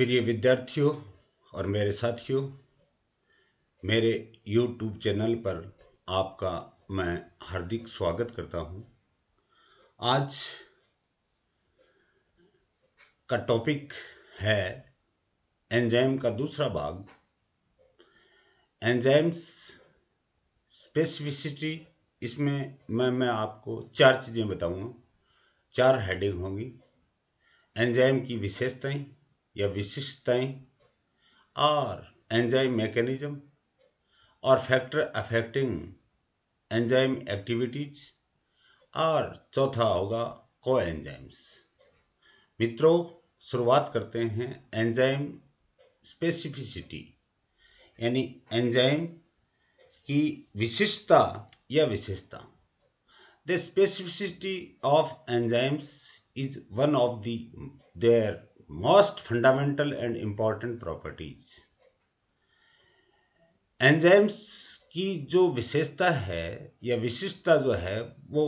प्रिय विद्यार्थियों और मेरे साथियों मेरे यूट्यूब चैनल पर आपका मैं हार्दिक स्वागत करता हूं आज का टॉपिक है एंजाइम का दूसरा भाग एंजाइम्स स्पेसिफिसिटी इसमें मैं मैं आपको चार चीज़ें बताऊंगा चार हेडिंग होंगी एंजाइम की विशेषताएं या विशिष्टताएं और एंजाइम मैकेनिज्म और फैक्टर अफेक्टिंग एंजाइम एक्टिविटीज और चौथा होगा को एंजाइम्स मित्रों शुरुआत करते हैं एंजाइम स्पेसिफिसिटी यानी एंजाइम की विशिष्टता या विशेषता the specificity of enzymes is one of the their most fundamental and important properties Enzymes की जो विशेषता है या विशिष्टता जो है वो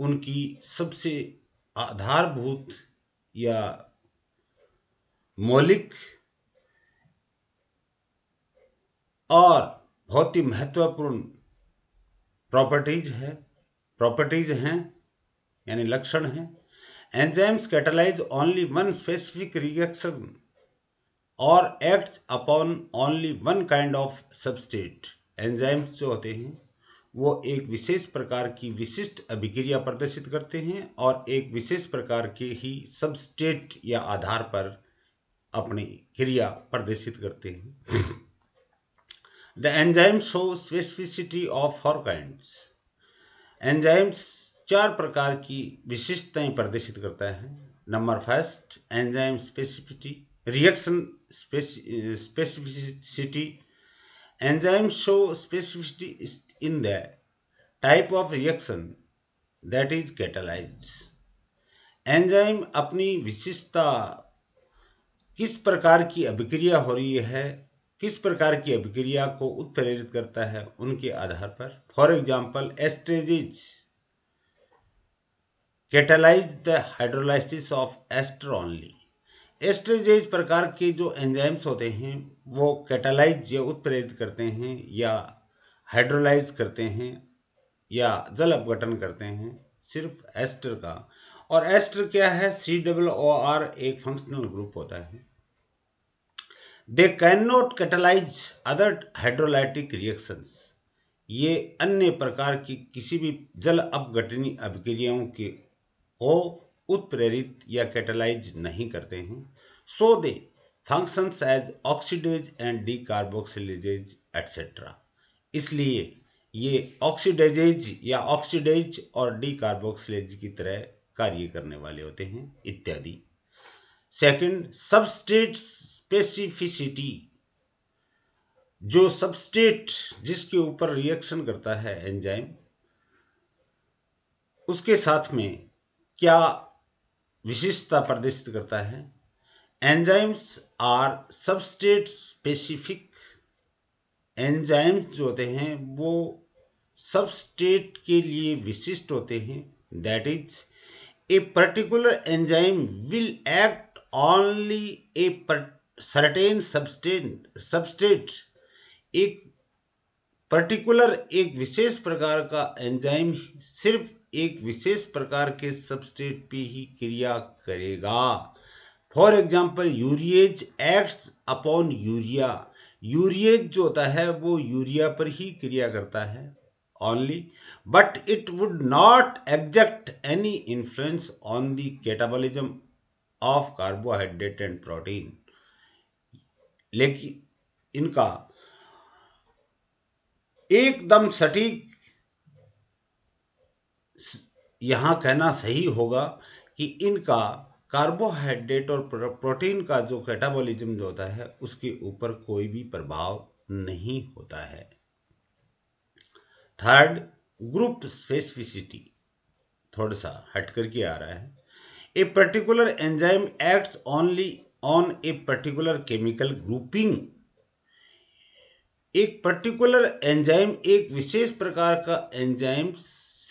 उनकी सबसे आधारभूत या मौलिक और बहुत ही महत्वपूर्ण प्रॉपर्टीज है प्रॉपर्टीज हैं यानी लक्षण हैं enzymes catalyse only one specific reaction और acts upon only one kind of substrate enzymes जो होते हैं वो एक विशेष प्रकार की विशिष्ट अभिक्रिया प्रदर्शित करते हैं और एक विशेष प्रकार के ही सबस्टेट या आधार पर अपनी क्रिया प्रदर्शित करते हैं the enzymes show specificity of four kind enzymes चार प्रकार की विशिष्टताएं प्रदर्शित करता है number first enzyme specificity reaction specificity enzyme show specificity in the type of reaction that is catalyse enzyme अपनी विशिष्टता किस प्रकार की अभिक्रिया हो रही है किस प्रकार की अभिक्रिया को उत्प्रेरित करता है उनके आधार पर for example esterases catalyse the hydrolysis of ester only इस प्रकार के जो एंजाइम्स होते हैं वो कैटेलाइज या उत्प्रेरित करते हैं या हाइड्रोलाइज करते हैं या जल अपघटन करते हैं सिर्फ एस्टर का और एस्टर क्या है सी डबल ओ आर एक फंक्शनल ग्रुप होता है they can not catalyse other hydrolytic reactions ये अन्य प्रकार की किसी भी जल अपघटनी अभिक्रियाओं के को उत्प्रेरित या कैटलाइज नहीं करते हैं so they functions as oxidase and decarboxylases etcetera इसलिए ये ऑक्सीडेजेज या ऑक्सीडेज और डी कार्बोक्सिलेज की तरह कार्य करने वाले होते हैं इत्यादि सेकंड सबस्टेट स्पेसिफिसिटी जो सबस्टेट जिसके ऊपर रिएक्शन करता है एंजाइम उसके साथ में क्या विशेषता प्रदर्शित करता है enzymes are substrate specific enzymes जो होते हैं वो सबस्टेट के लिए विशिष्ट होते हैं that is a particular enzyme will act only a certain substrate substrate एक पर्टिकुलर एक विशेष प्रकार का एंजाइम सिर्फ एक विशेष प्रकार के सबस्टेट पे ही क्रिया करेगा for example urease act upon urea urease जो होता है वो यूरिया पर ही क्रिया करता है only but it would not exert any influence on the catabolism of carbohydrate and protein लेकिन इनका एकदम सटीक यहाँ कहना सही होगा कि इनका कार्बोहाइड्रेट और प्रोटीन का जो कैटाबॉलिज्म जो होता है उसके ऊपर कोई भी प्रभाव नहीं होता है थर्ड ग्रुप स्पेसिफिसिटी थोड़ा सा हट करके आ रहा है a particular enzyme acts only on a particular chemical grouping एक पर्टिकुलर एंजाइम एक विशेष प्रकार का एंजाइम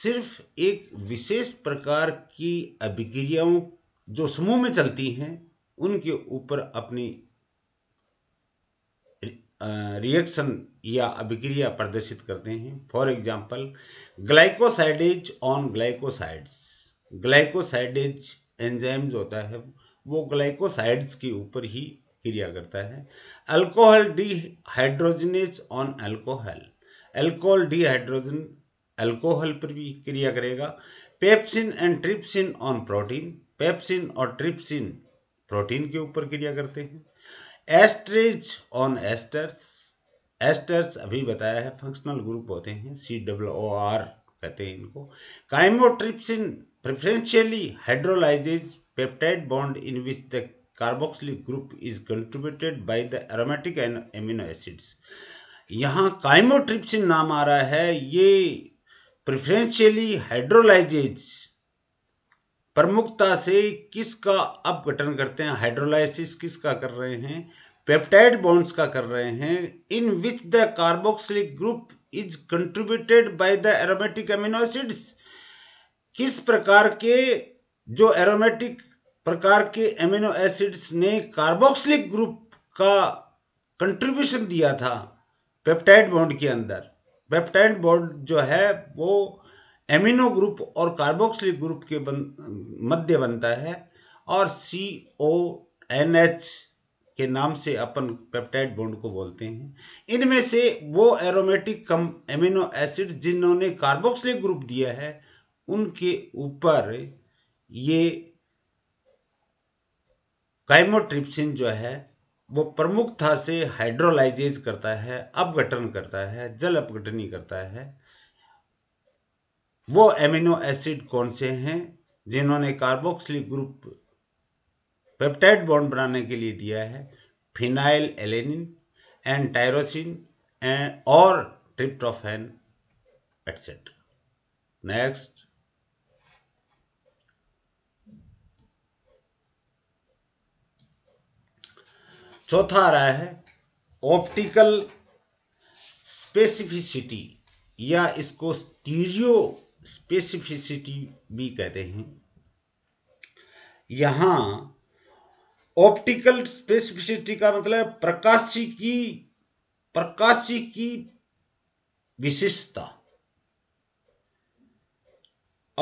सिर्फ एक विशेष प्रकार की अभिक्रियाओं जो समूह में चलती हैं उनके ऊपर अपनी रिएक्शन या अभिक्रिया प्रदर्शित करते हैं for example glycosidase on glycosides glycosidase enzyme जो होता है वो ग्लाइकोसाइड्स के ऊपर ही क्रिया करता है alcohol hydrogenase on alcohol alcohol hydrogen alcohol पर भी क्रिया करेगा pepsin and trypsin on protein pepsin और ट्रिप्सिन प्रोटीन के ऊपर क्रिया करते हैं एस्ट्रेज ऑन एस्टर्स एस्टर्स अभी बताया है फंक्शनल ग्रुप होते हैं सी डब्ल्यू ओ आर कहते हैं इनको chymotrypsin preferentially hydrolyses peptide bond in which the carboxylic group is contributed by the aromatic amino acids यहाँ काइमोट्रिप्सिन नाम आ रहा है ये प्रिफ्रेंशियली हाइड्रोलाइजिज प्रमुखता से किसका अपघटन करते हैं हाइड्रोलाइसिस किसका कर रहे हैं पेप्टाइड बॉन्ड्स का कर रहे हैं in which the carboxylic group is contributed by the aromatic amino acids किस प्रकार के जो एरोमेटिक प्रकार के एमिनो एसिड्स ने कार्बोक्सिलिक ग्रुप का कंट्रीब्यूशन दिया था पेप्टाइड बॉन्ड के अंदर पेप्टाइड बॉन्ड जो है वो एमिनो ग्रुप और कार्बोक्सिलिक ग्रुप के बन मध्य बनता है और सी ओ एन एच के नाम से अपन पेप्टाइड बॉन्ड को बोलते हैं इनमें से वो एरोमेटिक कम एमिनो एसिड जिन्होंने कार्बोक्सिलिक ग्रुप दिया है उनके ऊपर ये काइमोट्रिप्सिन जो है वो प्रमुखता से हाइड्रोलाइजेज करता है अपघटन करता है जल अपघटनी करता है वो एमिनो एसिड कौन से हैं जिन्होंने कार्बोक्सिलिक ग्रुप पेप्टाइड बॉन्ड बनाने के लिए दिया है phenylalanine and tyrosine and और ट्रिप्टोफेन एटसेट्रा नेक्स्ट चौथा आ रहा है ऑप्टिकल स्पेसिफिसिटी या इसको स्टीरियो स्पेसिफिसिटी भी कहते हैं यहां ऑप्टिकल स्पेसिफिसिटी का मतलब प्रकाशी की प्रकाशी की विशेषता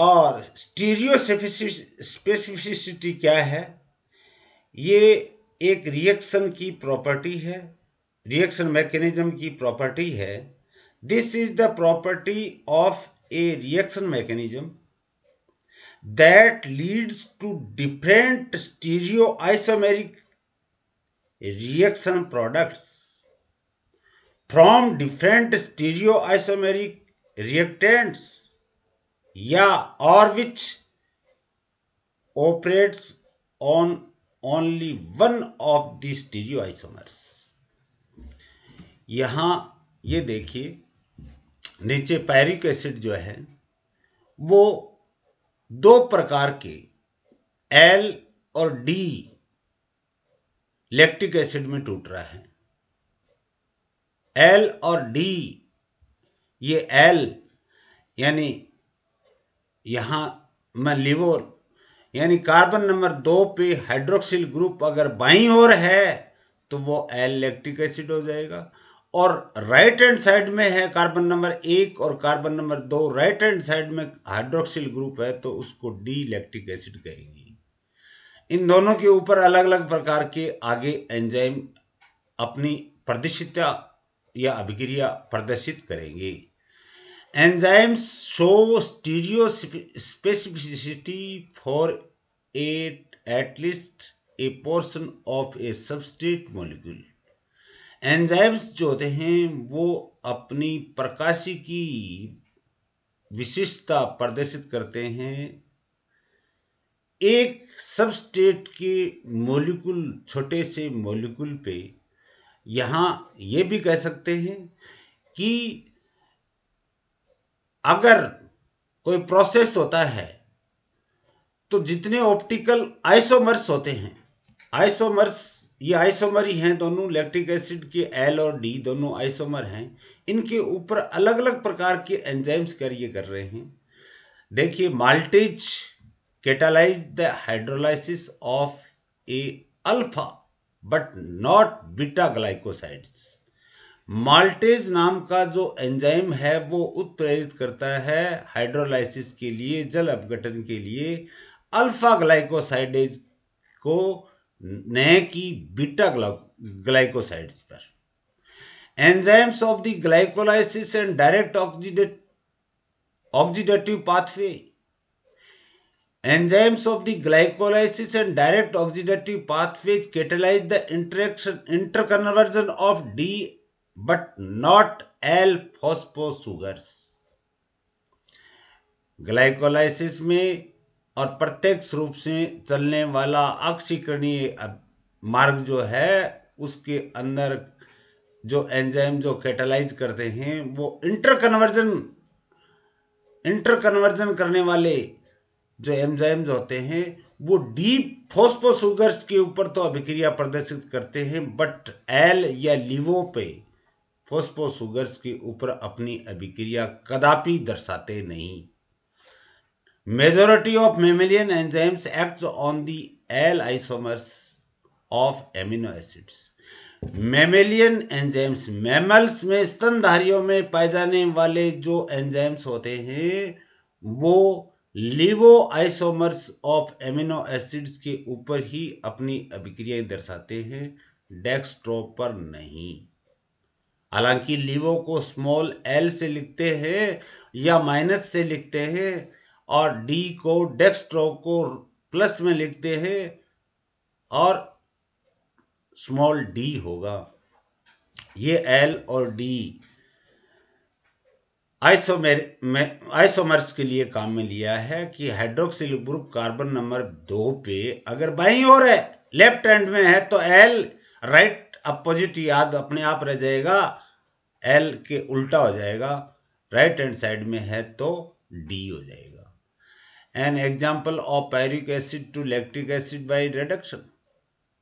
और स्टीरियो स्पेसिफिसिटी क्या है ये एक रिएक्शन की प्रॉपर्टी है रिएक्शन मैकेनिज्म की प्रॉपर्टी है this is the property of a reaction mechanism that leads to different stereoisomeric reaction products from different stereoisomeric reactants या और which operates on only one of the stereoisomers. यहां ये देखिए नीचे पैरिक acid जो है वो दो प्रकार के एल और डी लैक्टिक एसिड में टूट रहा है एल और डी ये एल यानी यहां मैं लिवोर यानी कार्बन नंबर दो पे हाइड्रोक्सिल ग्रुप अगर बाई ओर है तो वो एल लैक्टिक एसिड हो जाएगा और राइट हैंड साइड में है कार्बन नंबर एक और कार्बन नंबर दो राइट हैंड साइड में हाइड्रोक्सिल ग्रुप है तो उसको डी लैक्टिक एसिड कहेगी इन दोनों के ऊपर अलग अलग प्रकार के आगे एंजाइम अपनी प्रदर्शिता या अभिक्रिया प्रदर्शित करेंगे enzymes show stereospecificity for at at least a portion of a substrate molecule enzymes जो होते हैं वो अपनी प्रकाशी की विशिष्टता प्रदर्शित करते हैं एक सबस्टेट के मॉलिक्यूल छोटे से मॉलिक्यूल पे यहाँ ये भी कह सकते हैं कि अगर कोई प्रोसेस होता है तो जितने ऑप्टिकल आइसोमर्स होते हैं आइसोमर्स ये आइसोमर ही हैं दोनों लैक्टिक एसिड के एल और डी दोनों आइसोमर हैं इनके ऊपर अलग अलग प्रकार के एंजाइम्स कार्य कर रहे हैं देखिए maltase catalyse the hydrolysis of a alpha but not beta glycosides maltase नाम का जो एंजाइम है वो उत्प्रेरित करता है हाइड्रोलाइसिस के लिए जल अपघटन के लिए अल्फा ग्लाइकोसाइडेज को नए की बीटा ग्लाइकोसाइड्स पर enzymes of the glycolysis and direct oxidate oxidative pathway enzymes of the glycolysis and direct oxidative pathways catalyse the interaction interconversion of D but not L phosphosugars. Glycolysis में और प्रत्यक्ष रूप से चलने वाला ऑक्सीकरणीय मार्ग जो है उसके अंदर जो एंजाइम जो कैटलाइज करते हैं वो इंटर कन्वर्जन इंटर कन्वर्जन करने वाले जो एंजाइम्स होते हैं वो डीप फोस्पोसुगर्स के ऊपर तो अभिक्रिया प्रदर्शित करते हैं बट एल या लिवो पे फोस्फोसुगर्स के ऊपर अपनी अभिक्रिया कदापि दर्शाते नहीं majority of mammalian enzymes act on the L isomers of amino acids mammalian enzymes mammals में स्तनधारियों में पाए जाने वाले जो एंजाइम्स होते हैं वो levo isomers of amino acids के ऊपर ही अपनी अभिक्रियाएं दर्शाते हैं डेस्कटॉप पर नहीं हालांकि लीवो को स्मॉल एल से लिखते हैं या माइनस से लिखते हैं और डी को डेक्स्ट्रो को प्लस में लिखते हैं और स्मॉल डी होगा ये एल और डी आइसोमर्स के लिए काम में लिया है कि हाइड्रोक्सिल ग्रुप कार्बन नंबर दो पे अगर बाई और है लेफ्ट हैंड में है तो एल राइट अपोजिट याद अपने आप रह जाएगा एल के उल्टा हो जाएगा राइट हैंड साइड में है तो डी हो जाएगा an example of pyruvic acid to lactic acid by reduction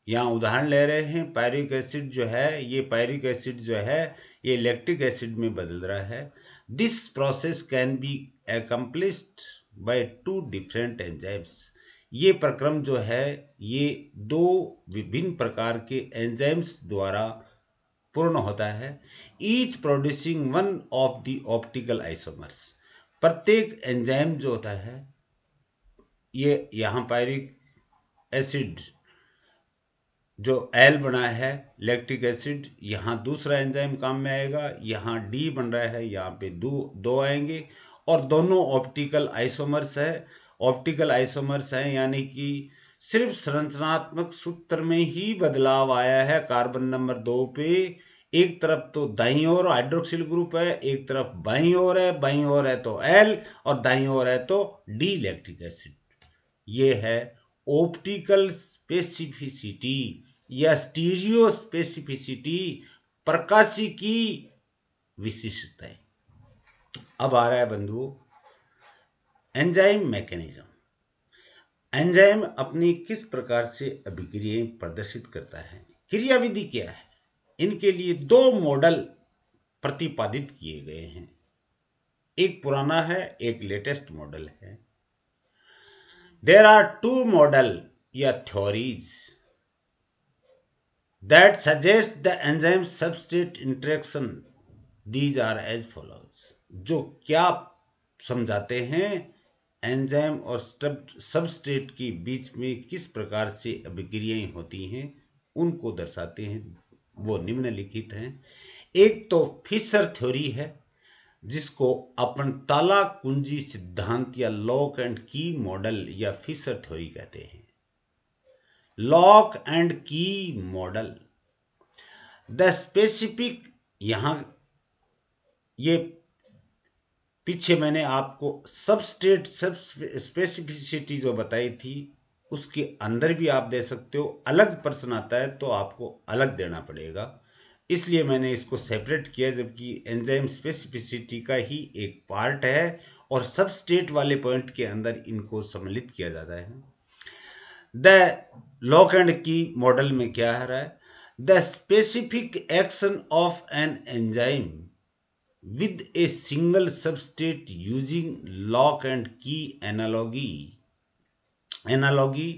यहाँ उदाहरण ले रहे हैं पैरिक एसिड जो है ये पैरिक एसिड जो है ये लैक्टिक एसिड में बदल रहा है this process can be accomplished by two different enzymes ये प्रक्रम जो है ये दो विभिन्न प्रकार के एंजाइम्स द्वारा पूर्ण होता है each producing one of the optical isomers प्रत्येक एंजाइम जो होता है ये यहाँ पायरिक एसिड जो एल बना है लैक्टिक एसिड यहाँ दूसरा एंजाइम काम में आएगा यहाँ डी बन रहा है यहाँ पे दो दो आएंगे और दोनों ऑप्टिकल आइसोमर्स है ऑप्टिकल आइसोमर्स हैं यानी कि सिर्फ संरचनात्मक सूत्र में ही बदलाव आया है कार्बन नंबर दो पे एक तरफ तो दाई और हाइड्रोक्सिल ग्रुप है एक तरफ बाई और है बाई और है तो एल और दाई और है तो डी इलेक्ट्रिक एसिड ये है ऑप्टिकल स्पेसिफिसिटी या स्टीरियो स्पेसिफिसिटी प्रकाशी की विशिष्टता तो अब आ रहा है बंधुओं एंजाइम मैकेनिज्म एंजाइम अपनी किस प्रकार से अभिक्रियाएं प्रदर्शित करता है क्रियाविधि क्या है इनके लिए दो मॉडल प्रतिपादित किए गए हैं एक पुराना है एक लेटेस्ट मॉडल है देर आर टू मॉडल या theories that suggest the enzyme substrate interaction these are as follows जो क्या समझाते हैं एंजाइम और सबस्ट्रेट के बीच में किस प्रकार से अभिक्रियाएं होती हैं उनको दर्शाते हैं वो निम्नलिखित हैं एक तो फिशर थ्योरी है जिसको अपन ताला कुंजी सिद्धांत या लॉक एंड की मॉडल या फिशर थ्योरी कहते हैं lock and key model the specific यहां ये पीछे मैंने आपको सब स्टेट सब स्पेसिफिसिटी जो बताई थी उसके अंदर भी आप दे सकते हो अलग पर्सन आता है तो आपको अलग देना पड़ेगा इसलिए मैंने इसको सेपरेट किया जबकि एंजाइम स्पेसिफिसिटी का ही एक पार्ट है और सब स्टेट वाले पॉइंट के अंदर इनको सम्मिलित किया जाता है the lock and key model में क्या है रहा है the specific action of an enzyme with a single substrate using lock and key analogy analogy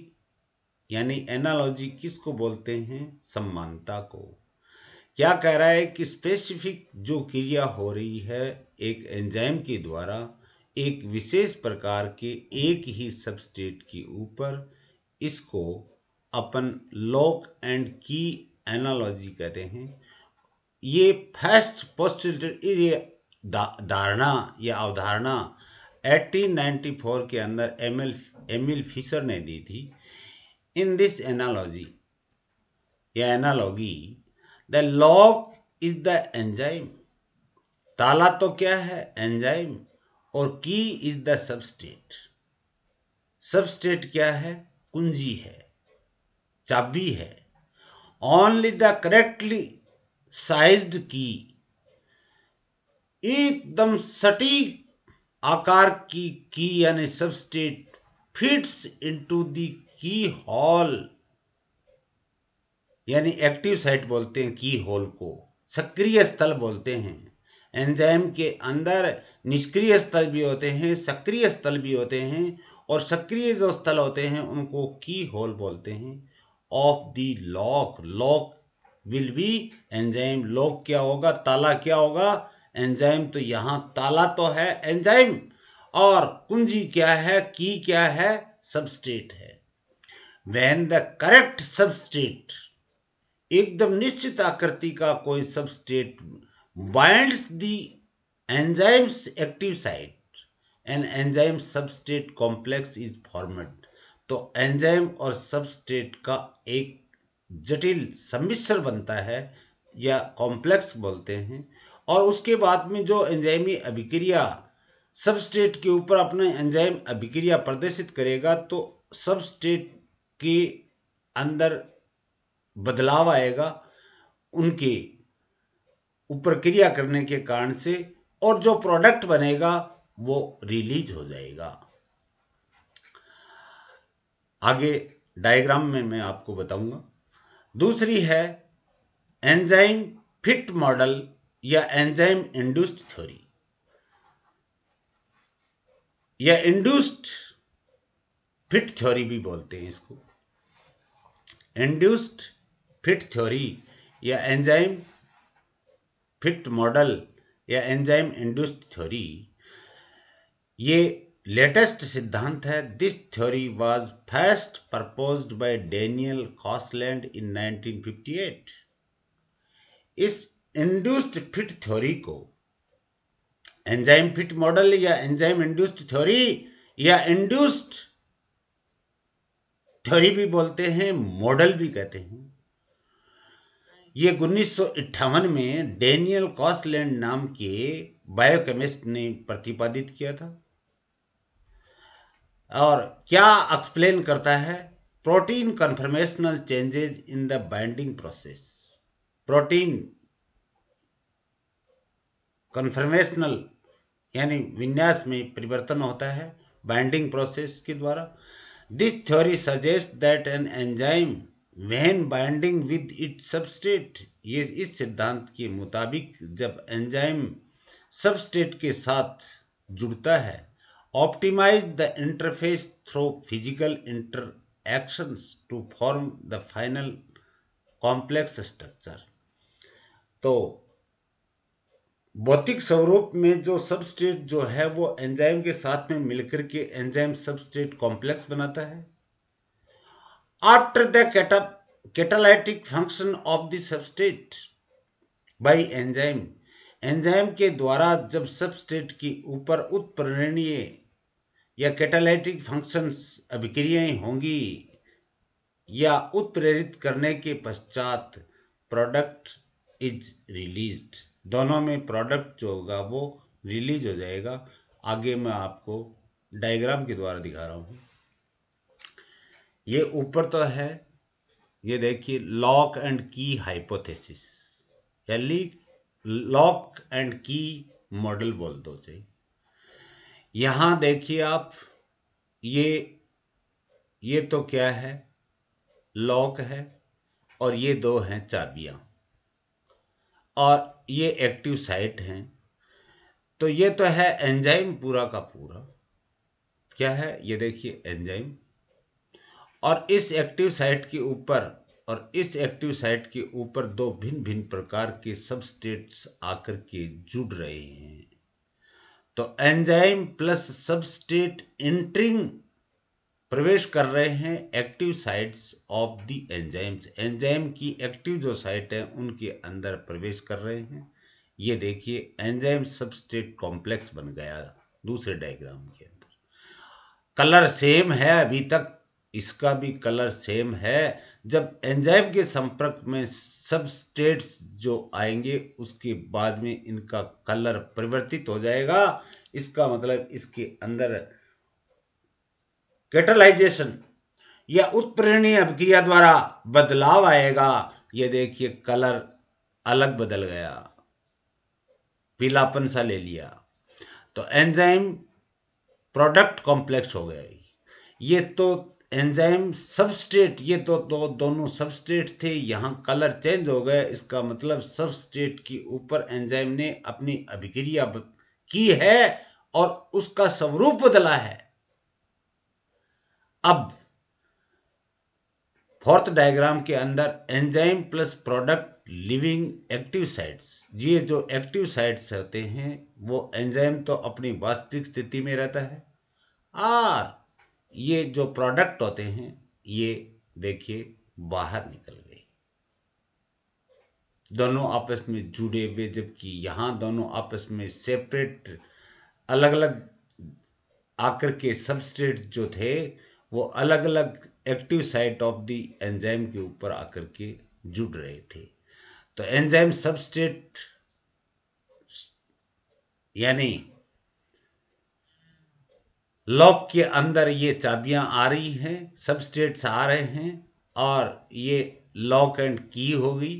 यानी एनालॉजी किसको बोलते हैं समानता को क्या कह रहा है कि स्पेसिफिक जो क्रिया हो रही है एक एंजाइम के द्वारा एक विशेष प्रकार के एक ही सबस्टेट के ऊपर इसको अपन लॉक एंड की एनालॉजी कहते हैं ये फर्स्ट पोस्टर ये धारणा या अवधारणा 1894 के अंदर एमिल एमिल फिशर ने दी थी इन दिस एनालॉजी या analogy the lock is the enzyme ताला तो क्या है एंजाइम और की इज द सबस्टेट सबस्टेट क्या है कुंजी है चाबी है ओनली द करेक्टली साइज्ड की एकदम सटीक आकार की की यानी सबस्टेट फिट्स इनटू दी की हॉल यानी एक्टिव साइट बोलते हैं की होल को सक्रिय स्थल बोलते हैं एंजाइम के अंदर निष्क्रिय स्थल भी होते हैं सक्रिय स्थल भी होते हैं और सक्रिय जो स्थल होते हैं उनको की होल बोलते हैं of the lock lock will be enzyme lock क्या होगा ताला क्या होगा एंजाइम तो यहां ताला तो है एंजाइम और कुंजी क्या है की क्या है सबस्टेट है वेन द करेक्ट सबस्टेट एकदम निश्चित आकृति का कोई substrate binds the enzymes active site an enzyme substrate complex is formed तो एंजाइम और सबस्टेट का एक जटिल सम्मिश्र बनता है या कॉम्प्लेक्स बोलते हैं और उसके बाद में जो एंजाइमी अभिक्रिया सबस्टेट के ऊपर अपने एंजाइम अभिक्रिया प्रदर्शित करेगा तो सबस्टेट के अंदर बदलाव आएगा उनके ऊपर क्रिया करने के कारण से और जो प्रोडक्ट बनेगा वो रिलीज हो जाएगा आगे डायग्राम में मैं आपको बताऊंगा दूसरी है एंजाइम फिट मॉडल या एंजाइम इंड्यूस्ड थ्योरी या इंड्यूस्ड फिट थ्योरी भी बोलते हैं इसको इंड्यूस्ड फिट थ्योरी या एंजाइम फिट मॉडल या एंजाइम इंड्यूस्ड थ्योरी ये लेटेस्ट सिद्धांत है this theory was first proposed by Daniel Koshland in 1958 इस इंड्यूस्ड फिट थ्योरी को एंजाइम फिट मॉडल या एंजाइम इंड्यूस्ड थ्योरी या इंड्यूस्ड थ्योरी भी बोलते हैं मॉडल भी कहते हैं ये उन्नीस में डेनियल कॉसलैंड नाम के बायोकेमिस्ट ने प्रतिपादित किया था और क्या एक्सप्लेन करता है protein conformational changes in the binding process protein conformational यानी विन्यास में परिवर्तन होता है बाइंडिंग प्रोसेस के द्वारा this theory suggest that an enzyme when binding with it substrate ये इस सिद्धांत के मुताबिक जब एंजाइम सबस्टेट के साथ जुड़ता है Optimize the interface through physical interactions to form the final complex structure तो भौतिक स्वरूप में जो सबस्ट्रेट जो है वो एंजाइम के साथ में मिलकर के एंजाइम सबस्ट्रेट कॉम्प्लेक्स बनाता है after the catalytic function of the substrate by enzyme enzyme के द्वारा जब सबस्ट्रेट के ऊपर उत्प्रणीय या कैटालिटिक फंक्शंस अभिक्रियाएं होंगी या उत्प्रेरित करने के पश्चात प्रोडक्ट इज रिलीज्ड दोनों में प्रोडक्ट जो होगा वो रिलीज हो जाएगा आगे मैं आपको डायग्राम के द्वारा दिखा रहा हूँ ये ऊपर तो है ये देखिए लॉक एंड की हाइपोथेसिस या लीक लॉक एंड की मॉडल बोल दो चाहिए यहां देखिए आप ये ये तो क्या है लॉक है और ये दो हैं चाबियां और ये एक्टिव साइट हैं तो ये तो है एंजाइम पूरा का पूरा क्या है ये देखिए एंजाइम और इस एक्टिव साइट के ऊपर और इस एक्टिव साइट के ऊपर दो भिन्न भिन्न प्रकार के सबस्टेट्स आकर के जुड़ रहे हैं तो एंजाइम प्लस सबस्टेट एंट्रिंग प्रवेश कर रहे हैं active sites of the enzymes enzyme की एक्टिव जो साइट है उनके अंदर प्रवेश कर रहे हैं ये देखिए एंजाइम सबस्टेट कॉम्प्लेक्स बन गया दूसरे डायग्राम के अंदर कलर सेम है अभी तक इसका भी कलर सेम है जब एंजाइम के संपर्क में सब स्टेट्स जो आएंगे उसके बाद में इनका कलर परिवर्तित हो जाएगा इसका मतलब इसके अंदर कैटलाइजेशन या उत्प्रेरणीय अभिक्रिया द्वारा बदलाव आएगा ये देखिए कलर अलग बदल गया पीलापन सा ले लिया तो एंजाइम प्रोडक्ट कॉम्प्लेक्स हो गया ये तो एंजाइम सबस्टेट ये तो दो दोनों सबस्टेट थे यहाँ कलर चेंज हो गए इसका मतलब सबस्टेट के ऊपर एंजाइम ने अपनी अभिक्रिया की है और उसका स्वरूप बदला है अब फोर्थ डायग्राम के अंदर enzyme plus product leaving active sites ये जो एक्टिव साइट्स होते हैं वो एंजाइम तो अपनी वास्तविक स्थिति में रहता है और ये जो प्रोडक्ट होते हैं ये देखिए बाहर निकल गए दोनों आपस में जुड़े हुए जबकि यहाँ दोनों आपस में सेपरेट अलग अलग आकर के सबस्ट्रेट जो थे वो अलग अलग active site of the enzyme के ऊपर आकर के जुड़ रहे थे तो एंजाइम सबस्ट्रेट यानी लॉक के अंदर ये चाबियां आ रही हैं सबस्टेट्स आ रहे हैं और ये लॉक एंड की हो गई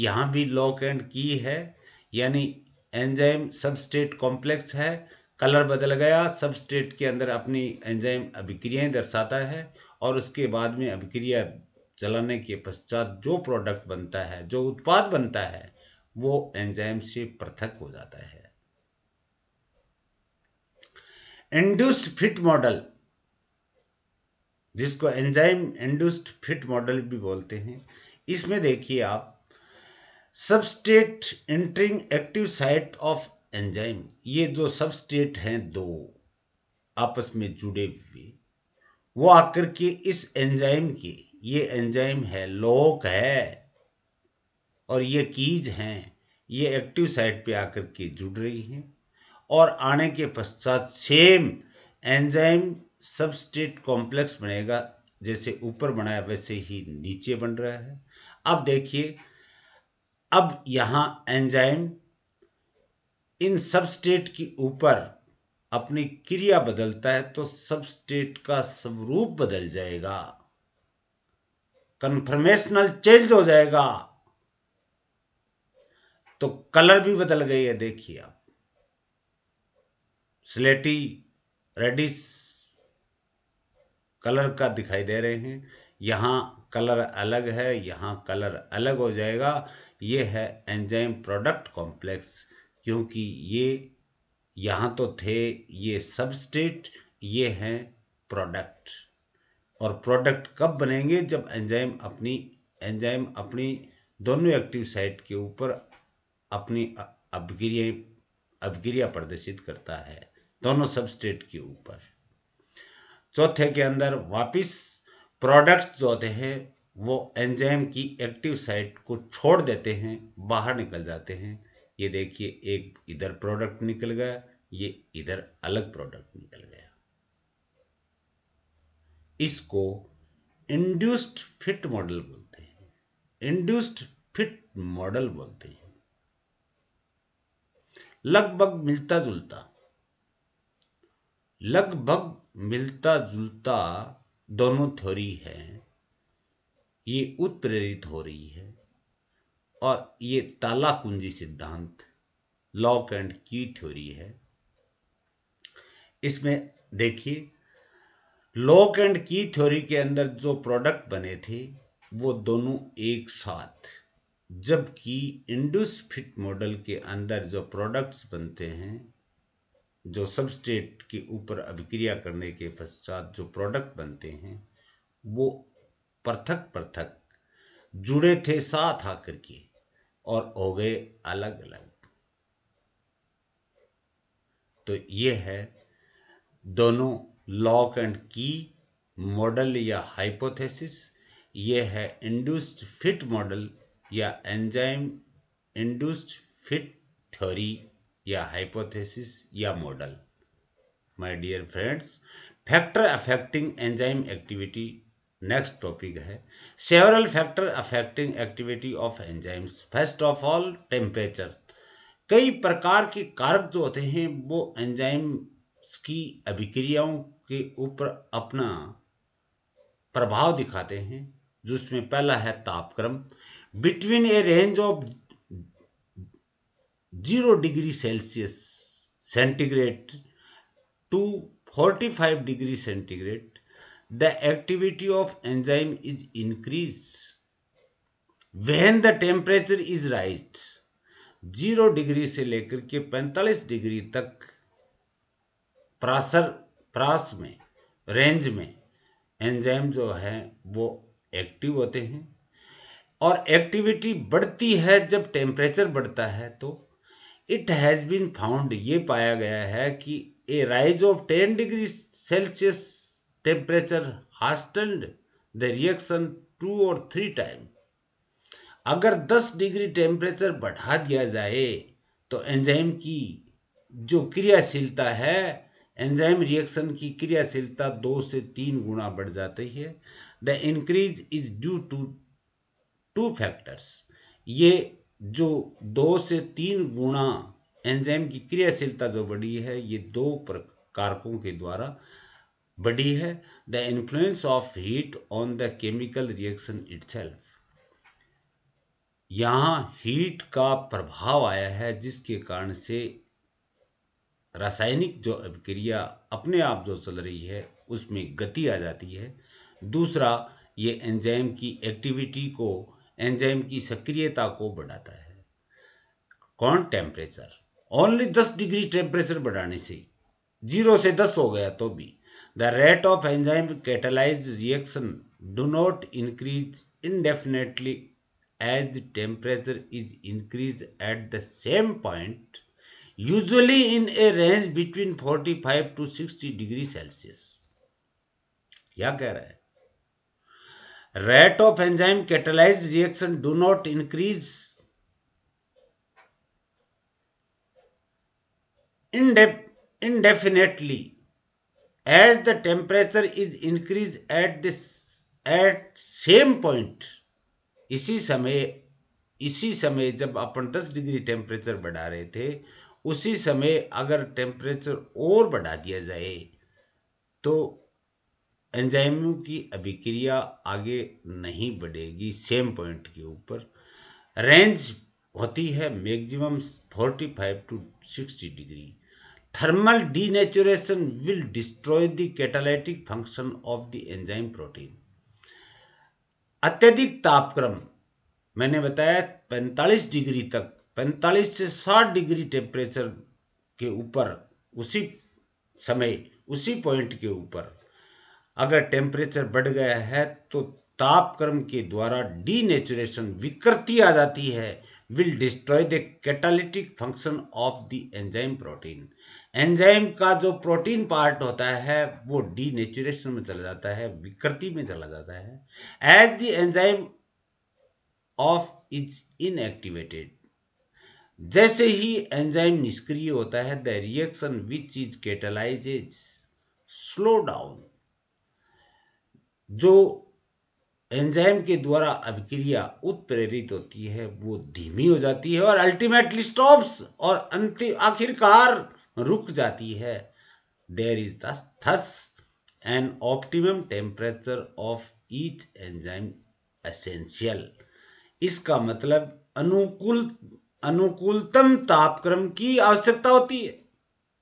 यहाँ भी लॉक एंड की है यानी एंजाइम सबस्टेट कॉम्प्लेक्स है कलर बदल गया सबस्टेट के अंदर अपनी एंजाइम अभिक्रियाएं दर्शाता है और उसके बाद में अभिक्रिया चलाने के पश्चात जो प्रोडक्ट बनता है जो उत्पाद बनता है वो एंजाइम से पृथक हो जाता है एंड्यूस्ड फिट मॉडल जिसको एंजाइम एंड्यूस्ड फिट मॉडल भी बोलते हैं इसमें देखिए आप substrate entering active site of enzyme ये जो सबस्टेट हैं दो आपस में जुड़े हुए वो आकर के इस एंजाइम के ये एंजाइम है लोक है और ये कीज हैं ये एक्टिव साइट पे आकर के जुड़ रही हैं और आने के पश्चात सेम एंजाइम सबस्टेट कॉम्प्लेक्स बनेगा जैसे ऊपर बनाया वैसे ही नीचे बन रहा है अब देखिए अब यहाँ एंजाइम इन सबस्टेट के ऊपर अपनी क्रिया बदलता है तो सबस्टेट का स्वरूप बदल जाएगा कन्फर्मेशनल चेंज हो जाएगा तो कलर भी बदल गई है देखिए आप स्लेटी रेडिश कलर का दिखाई दे रहे हैं यहाँ कलर अलग है यहाँ कलर अलग हो जाएगा ये है एंजाइम प्रोडक्ट कॉम्प्लेक्स क्योंकि ये यहाँ तो थे ये सबस्टेट ये हैं प्रोडक्ट और प्रोडक्ट कब बनेंगे जब एंजाइम अपनी एंजाइम अपनी दोनों एक्टिव साइट के ऊपर अपनी अभिक्रिया अभिक्रिया प्रदर्शित करता है दोनों सबस्टेट के ऊपर चौथे के अंदर वापिस प्रोडक्ट जो होते हैं वो एंजाइम की एक्टिव साइट को छोड़ देते हैं बाहर निकल जाते हैं ये देखिए एक इधर प्रोडक्ट निकल गया ये इधर अलग प्रोडक्ट निकल गया इसको इंड्यूस्ड फिट मॉडल बोलते हैं इंड्यूस्ड फिट मॉडल बोलते हैं लगभग मिलता जुलता लगभग मिलता जुलता दोनों थ्योरी है ये उत्प्रेरित हो रही है और ये ताला कुंजी सिद्धांत लॉक एंड की थ्योरी है इसमें देखिए लॉक एंड की थ्योरी के अंदर जो प्रोडक्ट बने थे वो दोनों एक साथ जबकि इंडस फिट मॉडल के अंदर जो प्रोडक्ट्स बनते हैं जो सबस्टेट के ऊपर अभिक्रिया करने के पश्चात जो प्रोडक्ट बनते हैं वो पृथक पृथक जुड़े थे साथ आकर के और हो गए अलग अलग तो ये है दोनों लॉक एंड की मॉडल या हाइपोथेसिस ये है इंड्यूस्ड फिट मॉडल या एंजाइम इंड्यूस्ड फिट थ्योरी या हाइपोथेसिस या model my dear friends factor affecting enzyme activity next topic है several factor affecting activity of enzymes first of all temperature कई प्रकार के कारक जो होते हैं वो एंजाइम्स की अभिक्रियाओं के ऊपर अपना प्रभाव दिखाते हैं जिसमें पहला है तापक्रम between a range of zero degree Celsius centigrade to forty five degree centigrade the activity of enzyme is increase when the temperature is rise zero degree से लेकर के पैंतालीस डिग्री तक प्रासर प्रास में रेंज में एंजाइम जो है वो एक्टिव होते हैं और एक्टिविटी बढ़ती है जब टेम्परेचर बढ़ता है तो इट हैज़ बीन फाउंड ये पाया गया है कि a rise of ten degree Celsius temperature hastened the reaction two और थ्री टाइम अगर 10 डिग्री टेम्परेचर बढ़ा दिया जाए तो एंजाइम की जो क्रियाशीलता है एंजाइम रिएक्शन की क्रियाशीलता दो से तीन गुना बढ़ जाती है the increase is due to two factors ये जो दो से तीन गुणा एंजाइम की क्रियाशीलता जो बढ़ी है ये दो कारकों के द्वारा बढ़ी है the influence of heat on the chemical reaction self यहाँ हीट का प्रभाव आया है जिसके कारण से रासायनिक जो अभिक्रिया अपने आप जो चल रही है उसमें गति आ जाती है दूसरा ये एंजाइम की एक्टिविटी को एंजाइम की सक्रियता को बढ़ाता है कौन टेम्परेचर ओनली दस डिग्री टेम्परेचर बढ़ाने से जीरो से दस हो गया तो भी the rate of enzyme catalyse reaction do not increase indefinitely as temperature is increase at the same point usually in a range between 45 to 60 degree Celsius क्या कह रहा है rate of enzyme catalysed reaction do not increase indefinitely as the temperature is increase at this at same point इसी समय इसी समय जब अपन दस डिग्री टेम्परेचर बढ़ा रहे थे उसी समय अगर टेम्परेचर और बढ़ा दिया जाए तो एंजाइमों की अभिक्रिया आगे नहीं बढ़ेगी सेम पॉइंट के ऊपर रेंज होती है maximum 45 to 60 degree thermal denaturation will destroy the catalytic function of the enzyme protein अत्यधिक तापक्रम मैंने बताया 45 डिग्री तक 45 से 60 डिग्री टेम्परेचर के ऊपर उसी समय उसी पॉइंट के ऊपर अगर टेम्परेचर बढ़ गया है तो तापक्रम के द्वारा डीनेचुरेशन विकृति आ जाती है will destroy the catalytic function of the enzyme protein enzyme का जो प्रोटीन पार्ट होता है वो डीनेचुरेशन में चला जाता है विकृति में चला जाता है as the enzyme of is inactivated जैसे ही एंजाइम निष्क्रिय होता है the reaction which is catalyses slow down जो एंजाइम के द्वारा अभिक्रिया उत्प्रेरित होती है वो धीमी हो जाती है और अल्टीमेटली स्टॉप्स और अंतिम आखिरकार रुक जाती है there is thus an optimum temperature of each enzyme essential इसका मतलब अनुकूल अनुकूलतम तापक्रम की आवश्यकता होती है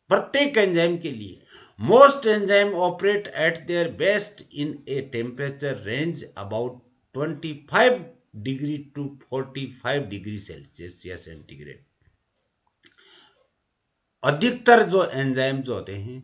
प्रत्येक एंजाइम के लिए Most enzyme operate at their best in a temperature range about 25 degree to 45 degree Celsius या सेंटीग्रेड अधिकतर जो एंजाइम जो होते हैं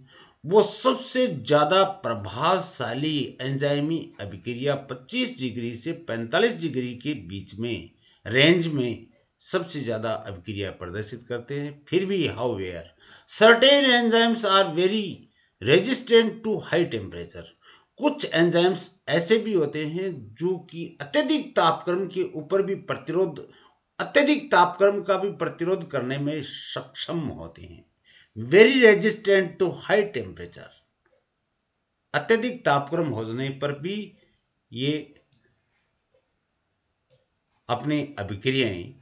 वो सबसे ज्यादा प्रभावशाली एंजाइमी अभिक्रिया 25 डिग्री से 45 डिग्री के बीच में रेंज में सबसे ज्यादा अभिक्रिया प्रदर्शित करते हैं फिर भी however certain enzymes are very resistant to high temperature कुछ एंजाइम्स ऐसे भी होते हैं जो कि अत्यधिक तापक्रम के ऊपर भी प्रतिरोध अत्यधिक तापक्रम का भी प्रतिरोध करने में सक्षम होते हैं very resistant to high temperature अत्यधिक तापक्रम होने पर भी ये अपनी अभिक्रियाएं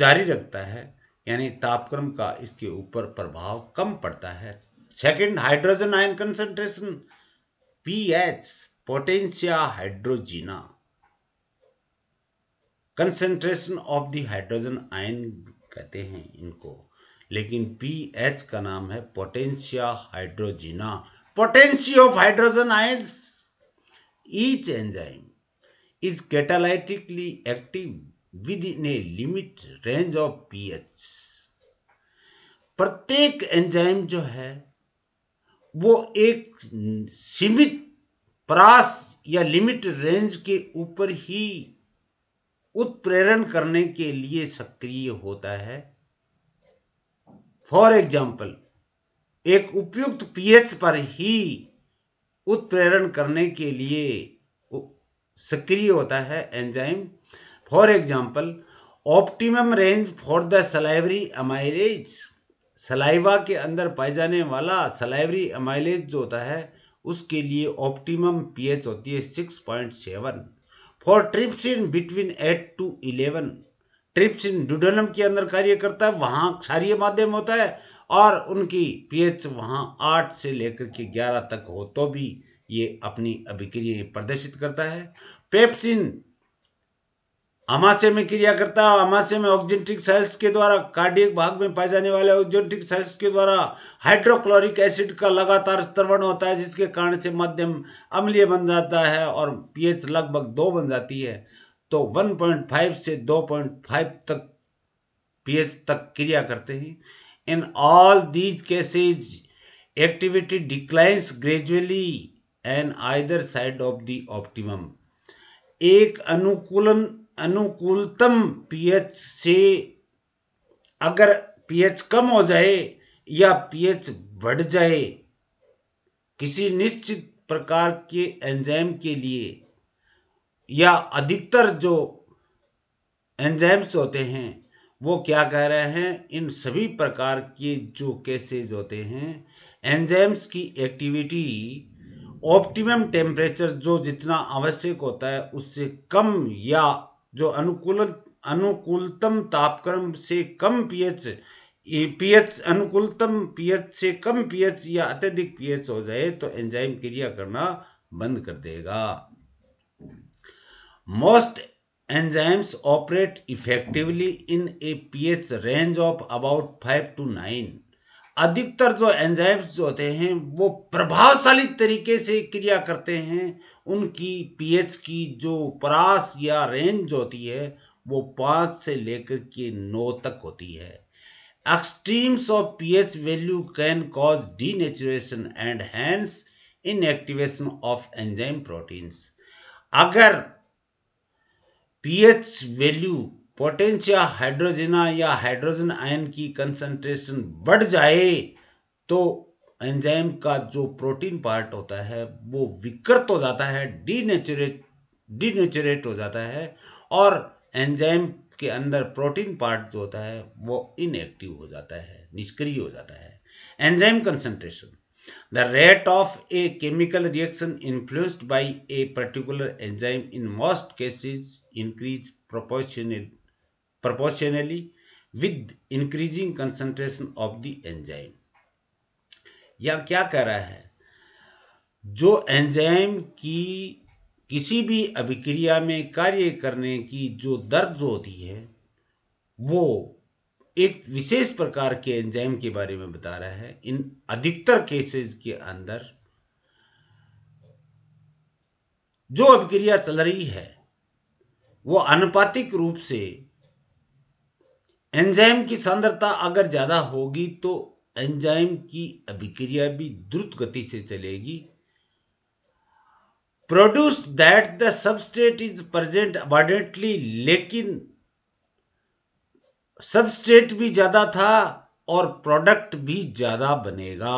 जारी रखता है यानी तापक्रम का इसके ऊपर प्रभाव कम पड़ता है hydrogen ion concentration P H potentia hydrogenii concentration of the hydrogen ion कहते हैं इनको लेकिन पी एच का नाम है potentia hydrogenii potential of hydrogen ions each enzyme is catalytically active within a limit range of pH प्रत्येक enzyme जो है वो एक सीमित प्रास या लिमिट रेंज के ऊपर ही उत्प्रेरण करने के लिए सक्रिय होता है फॉर एग्जाम्पल एक उपयुक्त पीएच पर ही उत्प्रेरण करने के लिए सक्रिय होता है enzyme for example optimum range for the salivary amylase saliva के अंदर पाए जाने वाला सलाइवरी अमाइलेज जो होता है उसके लिए ऑप्टिमम पीएच होती है six point seven for trypsin between eight to eleven trypsin duodenum के अंदर कार्य करता है वहाँ क्षारिय माध्यम होता है और उनकी पीएच वहाँ आठ से लेकर के ग्यारह तक हो तो भी ये अपनी अभिक्रिया प्रदर्शित करता है पेप्सिन अमाशय में क्रिया करता है अमाशय में ऑक्जेंट्रिक सेल्स के द्वारा कार्डियक भाग में पाए जाने वाले ऑक्जेंटिक सेल्स के द्वारा हाइड्रोक्लोरिक एसिड का लगातार स्तरवण होता है जिसके कारण से मध्यम अम्लीय बन जाता है और पीएच लगभग दो बन जाती है तो 1.5 से 2.5 तक पीएच तक क्रिया करते हैं in all these cases activity declines gradually an either side of the optimum एक अनुकूलन अनुकूलतम पीएच से अगर पीएच कम हो जाए या पीएच बढ़ जाए किसी निश्चित प्रकार के एंजाइम के लिए या अधिकतर जो एंजाइम्स होते हैं वो क्या कह रहे हैं इन सभी प्रकार के जो केसेज होते हैं एंजाइम्स की एक्टिविटी ऑप्टिमम टेम्परेचर जो जितना आवश्यक होता है उससे कम या जो अनुकूल अनुकूलतम तापक्रम से कम पीएच पीएच अनुकूलतम पीएच से कम पीएच या अत्यधिक पीएच हो जाए तो एंजाइम क्रिया करना बंद कर देगा most enzymes operate effectively in a pH range of about five to nine अधिकतर जो एंजाइम्स जो होते हैं वो प्रभावशाली तरीके से क्रिया करते हैं उनकी पीएच की जो परास या रेंज होती है वो पाँच से लेकर के नौ तक होती है extremes of pH value can cause denaturation and hence activation of enzyme proteins अगर पीएच वैल्यू पोटेंशिया या हाइड्रोजना या हाइड्रोजन आयन की कंसंट्रेशन बढ़ जाए तो एंजाइम का जो प्रोटीन पार्ट होता है वो विकृत हो जाता है डीनेचुरेट डीनेचुरेट हो जाता है और एंजाइम के अंदर प्रोटीन पार्ट जो होता है वो इनएक्टिव हो जाता है निष्क्रिय हो जाता है enzyme concentration the rate of a chemical reaction influenced by a particular enzyme in most cases increase proportional proportionally with increasing concentration of the enzyme या क्या कह रहा है जो एंजाइम की किसी भी अभिक्रिया में कार्य करने की जो दर्द होती है वो एक विशेष प्रकार के एंजाइम के बारे में बता रहा है इन अधिकतर केसेस के अंदर जो अभिक्रिया चल रही है वो अनुपातिक रूप से एंजाइम की सांद्रता अगर ज़्यादा होगी तो एंजाइम की अभिक्रिया भी द्रुत गति से चलेगी produce that the substrate is present abundantly लेकिन सबस्टेट भी ज़्यादा था और प्रोडक्ट भी ज़्यादा बनेगा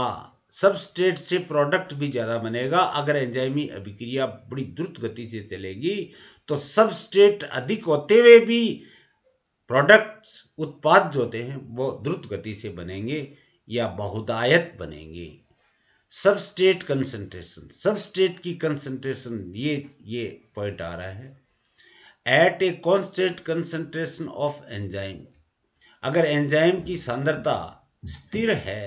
सबस्टेट से प्रोडक्ट भी ज़्यादा बनेगा अगर एंजाइमी अभिक्रिया बड़ी द्रुत गति से चलेगी तो सबस्टेट अधिक होते हुए भी प्रोडक्ट्स उत्पाद जो होते हैं वो द्रुत गति से बनेंगे या बहुदायत बनेंगे सबस्टेट कंसंट्रेशन सबस्टेट की कंसंट्रेशन ये ये पॉइंट आ रहा है at a constant concentration of enzyme अगर एंजाइम की सांद्रता स्थिर है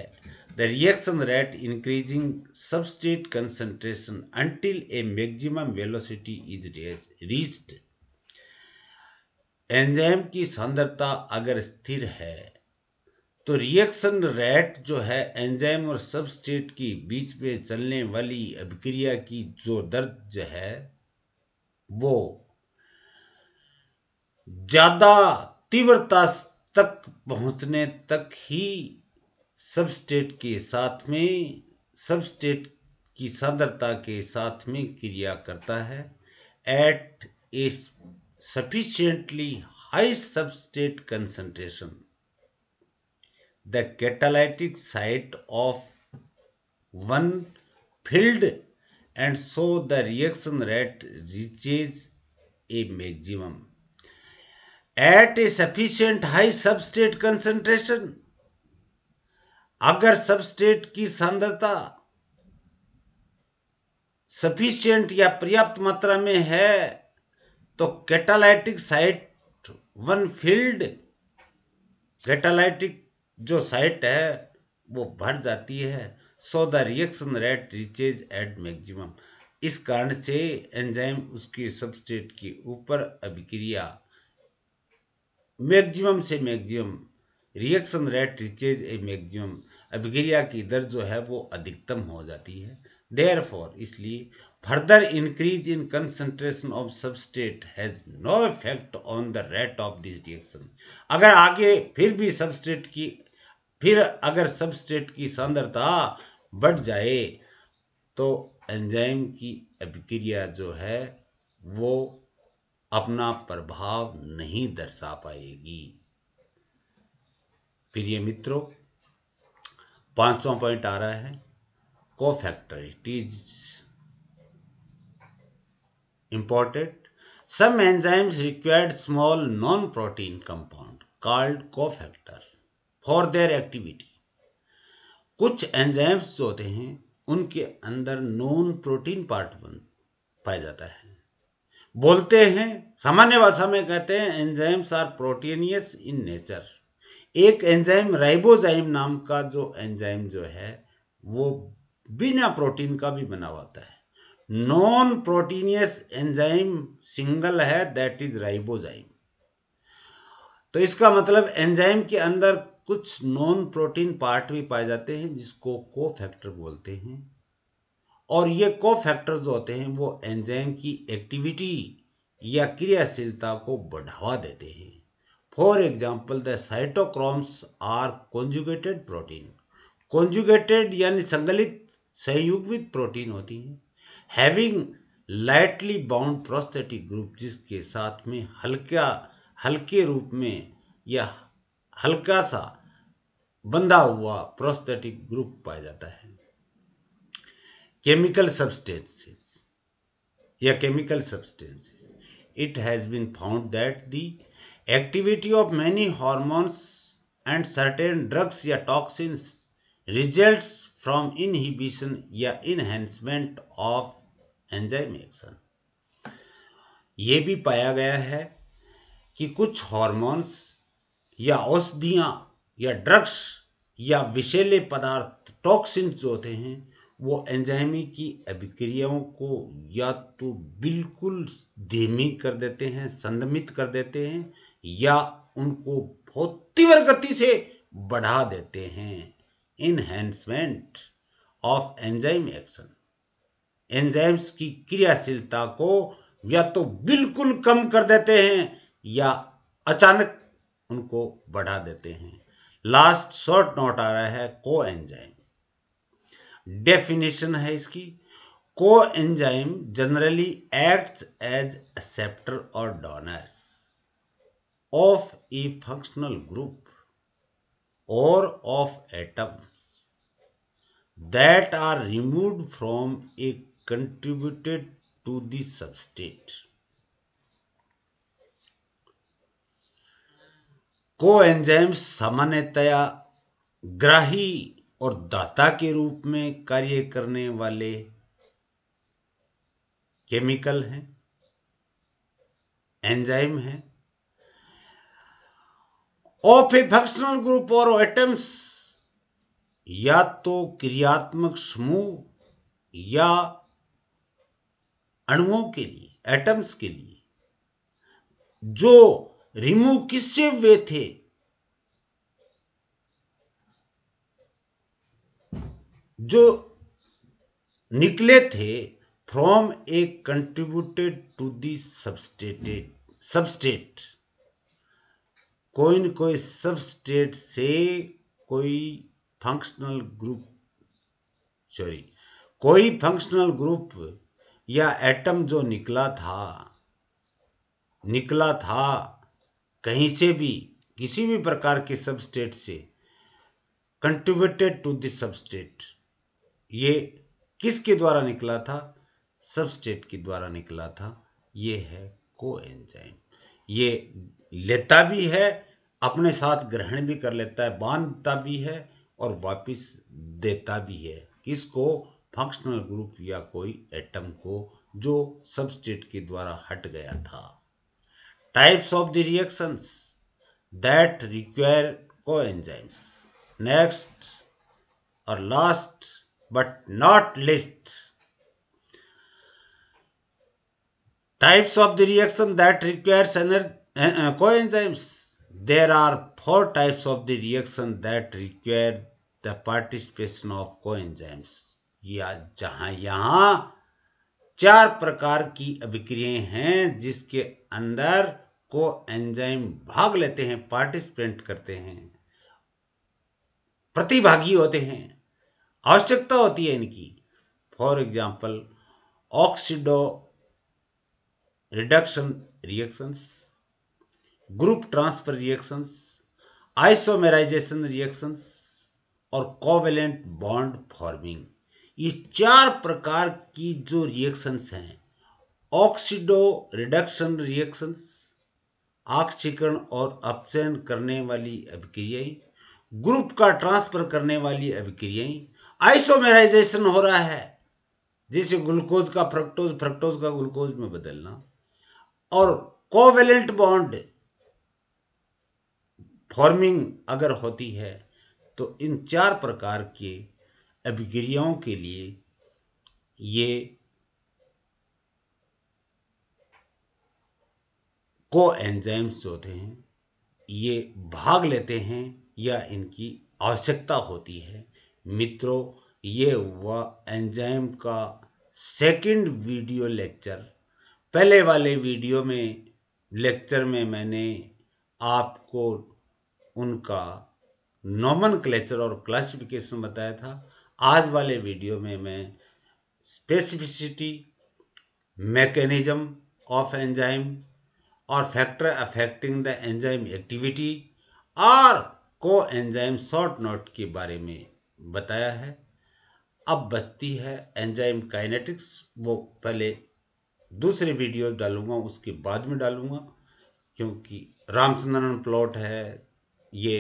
the reaction rate increasing substrate concentration until a maximum velocity is reached enzyme की सांद्रता अगर स्थिर है तो रिएक्शन रेट जो है एंजाइम और सबस्टेट के बीच में चलने वाली अभिक्रिया की जो दर्द जो है वो ज़्यादा तीव्रता तक पहुंचने तक ही सबस्टेट के साथ में सबस्टेट की सांद्रता के साथ में क्रिया करता है at a sufficiently high substrate concentration. The catalytic site of one filled and so the reaction rate reaches a maximum. At a sufficient high substrate concentration, agar substrate ki sandrata sufficient ya paryapt matra mein hai तो catalytic site when filled catalytic जो site है वो भर जाती है so the reaction rate reaches at maximum इस कारण से एंजाइम उसकी सबस्टेट के ऊपर अभिक्रिया मैक्सिमम से maximum reaction rate reaches a maximum अभिक्रिया की दर जो है वो अधिकतम हो जाती है देयर फॉर इसलिए Further increase in concentration of substrate has no effect on the rate of this reaction. अगर आगे फिर भी substrate की फिर अगर substrate की सांद्रता बढ़ जाए तो एंजाइम की अभिक्रिया जो है वो अपना प्रभाव नहीं दर्शा पाएगी प्रिय मित्रों पांचवा पॉइंट आ रहा है कोफैक्टरिटीज़ Important. Some enzymes required small non-protein compound called cofactor for their activity kuch enzymes jo hote hain unke andar non protein part बन पाया जाता है बोलते हैं सामान्य भाषा में कहते हैं enzymes are proteinaceous in nature एक एंजाइम राइबोजाइम नाम का जो एंजाइम जो है वो बिना प्रोटीन का भी बना होता है नॉन प्रोटीनियस एंजाइम सिंगल है दैट इज राइबोजाइम तो इसका मतलब एंजाइम के अंदर कुछ नॉन प्रोटीन पार्ट भी पाए जाते हैं जिसको को फैक्टर बोलते हैं और ये को फैक्टर जो होते हैं वो एंजाइम की एक्टिविटी या क्रियाशीलता को बढ़ावा देते हैं for example the cytochromes are conjugated protein conjugated यानी संगलित संयुग्मित प्रोटीन होती हैं having lightly bound prosthetic group जिसके साथ में हल्का हल्के रूप में या हल्का सा बंधा हुआ प्रोस्थेटिक ग्रुप पाया जाता है केमिकल सब्सटेंसेस या chemical substances it has been found that the activity of many hormones and certain drugs या टॉक्सिन्स रिजल्ट फ्रॉम इनहिबिशन या इनहेंसमेंट ऑफ एंजाइम एक्शन ये भी पाया गया है कि कुछ हॉर्मोन्स या औषधियाँ या ड्रग्स या विषैले पदार्थ टॉक्सिन जो होते हैं वो एंजाइमी की अभिक्रियाओं को या तो बिल्कुल धीमी कर देते हैं संदमित कर देते हैं या उनको बहुत तीव्र गति से बढ़ा देते हैं enhancement of enzyme action enzymes की क्रियाशीलता को या तो बिल्कुल कम कर देते हैं या अचानक उनको बढ़ा देते हैं लास्ट शॉर्ट नोट आ रहा है को एंजाइम डेफिनेशन है इसकी coenzyme generally acts as acceptor और donors of a functional group और of atoms that are remove from a contributed to the substrate. Coenzymes सामान्यतया ग्राही और दाता के रूप में कार्य करने वाले केमिकल हैं एंजाइम हैं ऑफ ए फंक्शनल ग्रुप और एटम्स या तो क्रियात्मक समूह या अणुओं के लिए एटम्स के लिए जो रिमूव किससे हुए थे जो निकले थे from a contributed to the substrated substrate कोई न कोई सबस्टेट से कोई फंक्शनल ग्रुप सॉरी कोई फंक्शनल ग्रुप या एटम जो निकला था निकला था कहीं से भी किसी भी प्रकार के सबस्टेट से कंट्रीब्यूटेड टू द सबस्टेट ये किसके द्वारा निकला था सबस्टेट के द्वारा निकला था ये है को एंजाइम ये लेता भी है अपने साथ ग्रहण भी कर लेता है बांधता भी है और वापस देता भी है किसको फंक्शनल ग्रुप या कोई एटम को जो सबस्टेट के द्वारा हट गया था types of the reactions that require coenzymes next और last but not least types of the reaction that requires energy coenzymes there are four types of the reaction that require the participation of coenzymes या जहां यहां चार प्रकार की अभिक्रियाएं हैं जिसके अंदर को एंजाइम भाग लेते हैं पार्टिसिपेंट करते हैं प्रतिभागी होते हैं आवश्यकता होती है इनकी for example oxido reduction reactions group transfer reactions isomerisation reactions और कोवेलेंट बॉन्ड फॉर्मिंग ये चार प्रकार की जो रिएक्शंस हैं ऑक्सीडो रिडक्शन रिएक्शंस ऑक्सीकरण और अपचयन करने वाली अभिक्रियाएं ग्रुप का ट्रांसफर करने वाली अभिक्रियाएं आइसोमेराइजेशन हो रहा है जैसे ग्लूकोज का फ्रक्टोज फ्रक्टोज का ग्लूकोज में बदलना और कोवेलेंट बॉन्ड फॉर्मिंग अगर होती है तो इन चार प्रकार के अभिक्रियाओं के लिए ये को एंजाइम्स जो होते हैं ये भाग लेते हैं या इनकी आवश्यकता होती है मित्रों ये हुआ एंजाइम का सेकंड वीडियो लेक्चर पहले वाले वीडियो में लेक्चर में मैंने आपको उनका नॉमन और क्लासिफिकेशन बताया था आज वाले वीडियो में मैं स्पेसिफिसिटी मैकेनिज्म ऑफ एंजाइम और factor affecting the enzyme activity और को एंजाइम शॉर्ट नोट के बारे में बताया है अब बचती है एंजाइम काइनेटिक्स वो पहले दूसरे वीडियो डालूंगा उसके बाद में डालूंगा क्योंकि रामचंद्रन प्लॉट है ये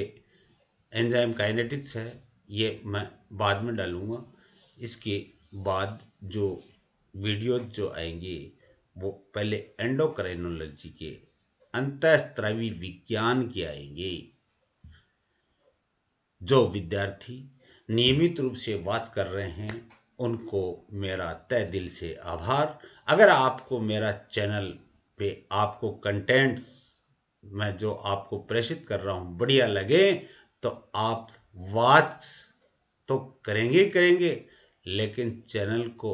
एंजाइम काइनेटिक्स है ये मैं बाद में डालूँगा इसके बाद जो वीडियो जो आएंगे वो पहले एंडोक्राइनोलॉजी के अंतस्त्रावी विज्ञान के आएंगे जो विद्यार्थी नियमित रूप से वाच कर रहे हैं उनको मेरा तय दिल से आभार अगर आपको मेरा चैनल पे आपको कंटेंट्स मैं जो आपको प्रेषित कर रहा हूँ बढ़िया लगे तो आप वॉच तो करेंगे ही करेंगे लेकिन चैनल को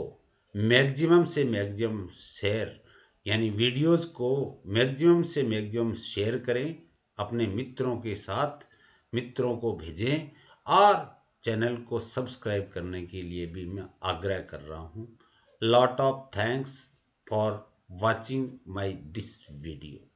मैक्सिमम से मैक्सिमम शेयर यानी वीडियोस को मैक्सिमम से मैक्सिमम शेयर करें अपने मित्रों के साथ मित्रों को भेजें और चैनल को सब्सक्राइब करने के लिए भी मैं आग्रह कर रहा हूँ lot of thanks for watching my this video